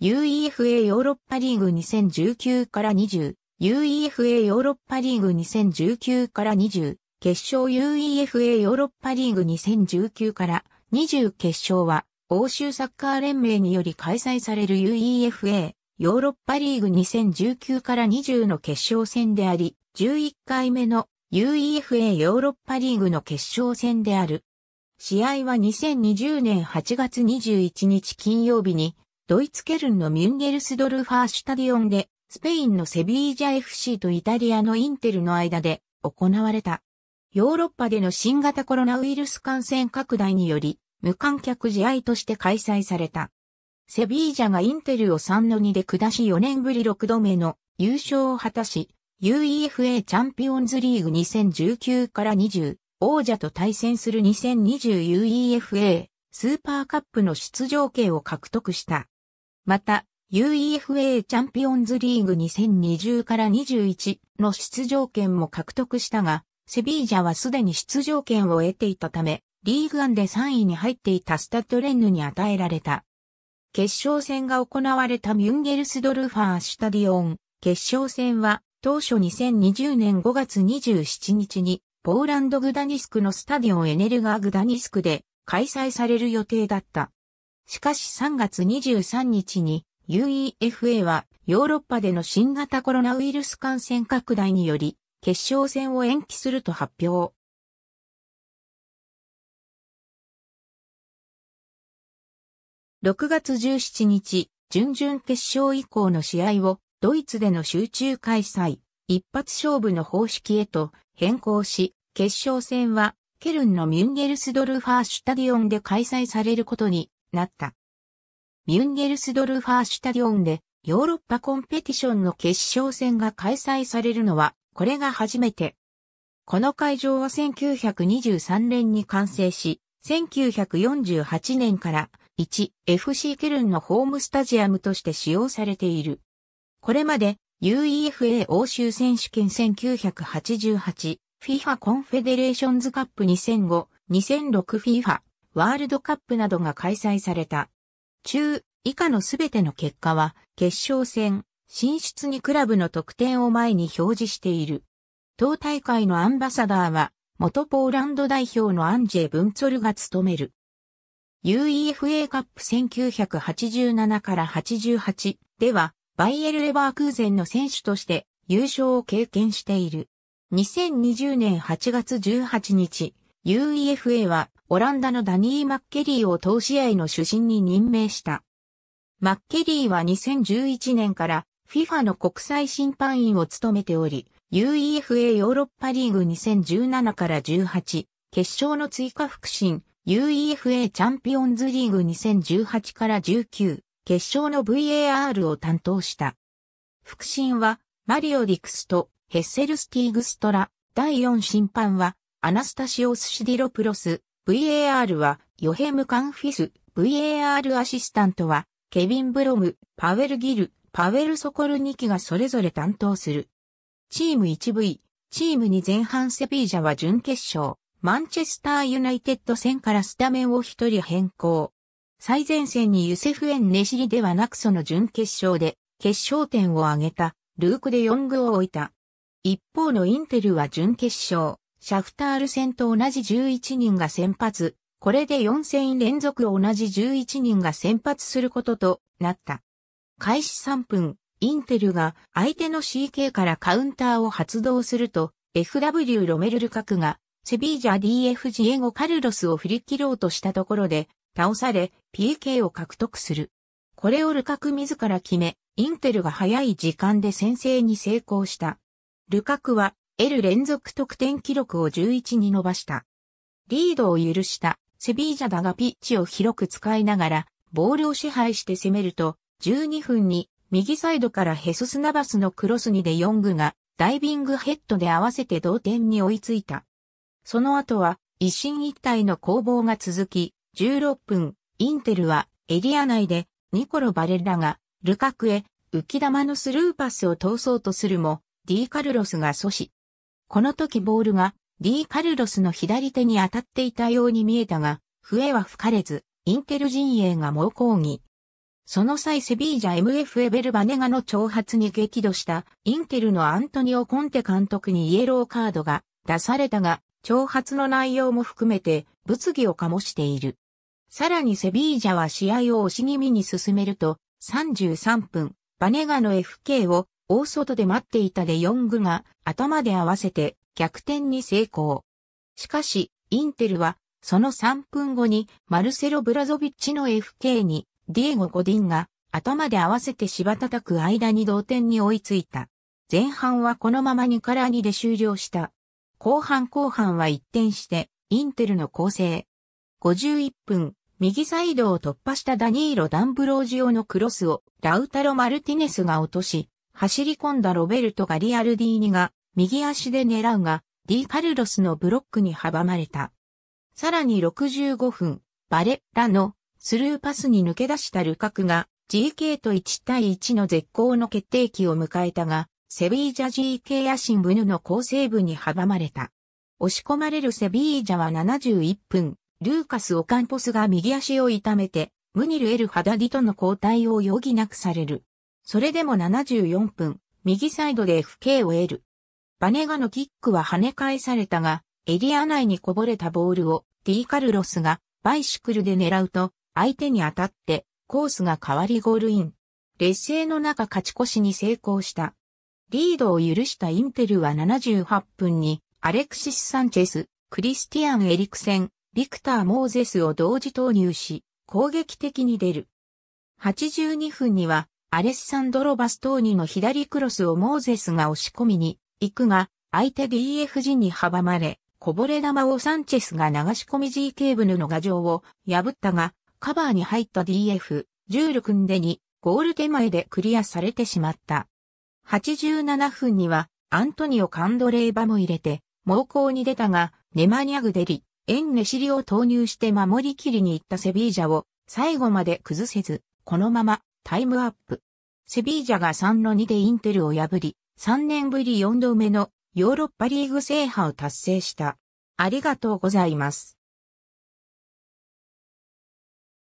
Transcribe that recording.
UEFA ヨーロッパリーグ2019から20、UEFA ヨーロッパリーグ2019から20、決勝 UEFA ヨーロッパリーグ2019から20決勝は、欧州サッカー連盟により開催される UEFA ヨーロッパリーグ2019から20の決勝戦であり、11回目の UEFA ヨーロッパリーグの決勝戦である。試合は2020年8月21日金曜日にドイツケルンのミュンゲルスドルファーシュタディオンで、スペインのセビージャ FC とイタリアのインテルの間で行われた。ヨーロッパでの新型コロナウイルス感染拡大により、無観客試合として開催された。セビージャがインテルを3の2で下し4年ぶり6度目の優勝を果たし、UEFA チャンピオンズリーグ2019から20王者と対戦する 2020UEFA スーパーカップの出場権を獲得した。また、UEFA チャンピオンズリーグ2020から21の出場権も獲得したが、セビージャはすでに出場権を得ていたため、リーグ案で3位に入っていたスタッドレンヌに与えられた。決勝戦が行われたミュンゲルスドルファーシュタディオン。決勝戦は当初2020年5月27日にポーランドグダニスクのスタディオンエネルガーグダニスクで開催される予定だった。しかし3月23日に UEFA はヨーロッパでの新型コロナウイルス感染拡大により決勝戦を延期すると発表。6月17日、準々決勝以降の試合をドイツでの集中開催、一発勝負の方式へと変更し、決勝戦はケルンのミュンゲルスドルファーシュタディオンで開催されることになった。ミュンゲルスドルファーシュタディオンでヨーロッパコンペティションの決勝戦が開催されるのはこれが初めて。この会場は1923年に完成し、1948年から 1FC ケルンのホームスタジアムとして使用されている。これまで UEFA 欧州選手権1988、FIFA コンフェデレーションズカップ2005、2006FIFA ワールドカップなどが開催された。中、以下のすべての結果は、決勝戦、進出にクラブの得点を前に表示している。当大会のアンバサダーは、元ポーランド代表のアンジェ・ブンツォルが務める。UEFA カップ1987から88では、バイエル・レバークーゼンの選手として優勝を経験している。2020年8月18日、UEFA はオランダのダニー・マッケリーを投資合の主審に任命した。マッケリーは2011年から FIFA の国際審判員を務めており、UEFA ヨーロッパリーグ2017から18、決勝の追加復審、UEFA チャンピオンズリーグ2018から19、決勝の VAR を担当した。復審は、マリオ・ディクスとヘッセルスティーグストラ、第4審判は、アナスタシオス・シディロプロス、VAR は、ヨヘム・カンフィス、VAR アシスタントは、ケビン・ブロム、パウェル・ギル、パウェル・ソコルニ機がそれぞれ担当する。チーム 1V、チーム2前半セピージャは準決勝、マンチェスター・ユナイテッド戦からスタメンを1人変更。最前線にユセフ・エン・ネシリではなくその準決勝で、決勝点を挙げた、ルークで4具を置いた。一方のインテルは準決勝、シャフタール戦と同じ11人が先発、これで4戦連続同じ11人が先発することとなった。開始3分、インテルが相手の CK からカウンターを発動すると、FW ロメルルカクがセビージャ DF ジエゴ・カルロスを振り切ろうとしたところで、倒され、PK を獲得する。これをルカク自ら決め、インテルが早い時間で先制に成功した。ルカクは L 連続得点記録を11に伸ばした。リードを許したセビージャだがピッチを広く使いながらボールを支配して攻めると12分に右サイドからヘソスナバスのクロスにでヨングがダイビングヘッドで合わせて同点に追いついた。その後は一進一退の攻防が続き16分インテルはエリア内でニコロ・バレッラがルカクへ浮き玉のスルーパスを通そうとするも、ディーカルロスが阻止。この時ボールが D カルロスの左手に当たっていたように見えたが、笛は吹かれず、インテル陣営が猛抗議。その際セビージャ MF エベルバネガの挑発に激怒したインテルのアントニオ・コンテ監督にイエローカードが出されたが、挑発の内容も含めて物議を醸している。さらにセビージャは試合を押し気味に進めると、33分、バネガの FK を大外で待っていたでヨングが頭で合わせて逆転に成功。しかし、インテルは、その3分後にマルセロ・ブラゾビッチの FK にディエゴ・ゴディンが頭で合わせて芝叩く間に同点に追いついた。前半はこのまま2から2で終了した。後半後半は一転して、インテルの構成。51分、右サイドを突破したダニーロ・ダンブロージオのクロスをラウタロ・マルティネスが落とし、走り込んだロベルト・ガリアルディーニが右足で狙うが、ディ・カルロスのブロックに阻まれた。さらに65分、バレッラのスルーパスに抜け出したルカクが GK と1対1の絶好の決定機を迎えたが、セビージャ GK やシンブヌの構成部に阻まれた。押し込まれるセビージャは71分、ルーカス・オカンポスが右足を痛めて、ムニル・エル・ハダディとの交代を余儀なくされる。それでも74分、右サイドで FK を得る。バネガのキックは跳ね返されたが、エリア内にこぼれたボールをディーカルロスがバイシクルで狙うと、相手に当たってコースが変わりゴールイン。劣勢の中勝ち越しに成功した。リードを許したインテルは78分に、アレクシス・サンチェス、クリスティアン・エリクセン、ビクター・モーゼスを同時投入し、攻撃的に出る。82分には、アレッサンドロ・バストーニの左クロスをモーゼスが押し込みに行くが、相手 DFG に阻まれ、こぼれ球をサンチェスが流し込み GK ブヌの牙城を破ったが、カバーに入った DF、ジュール君でに、ゴール手前でクリアされてしまった。87分には、アントニオ・カンドレーバも入れて、猛攻に出たが、ネマニャグデリ、エンネシリを投入して守りきりに行ったセビージャを、最後まで崩せず、このままタイムアップ。セビージャが3の2でインテルを破り、3年ぶり4度目のヨーロッパリーグ制覇を達成した。ありがとうございます。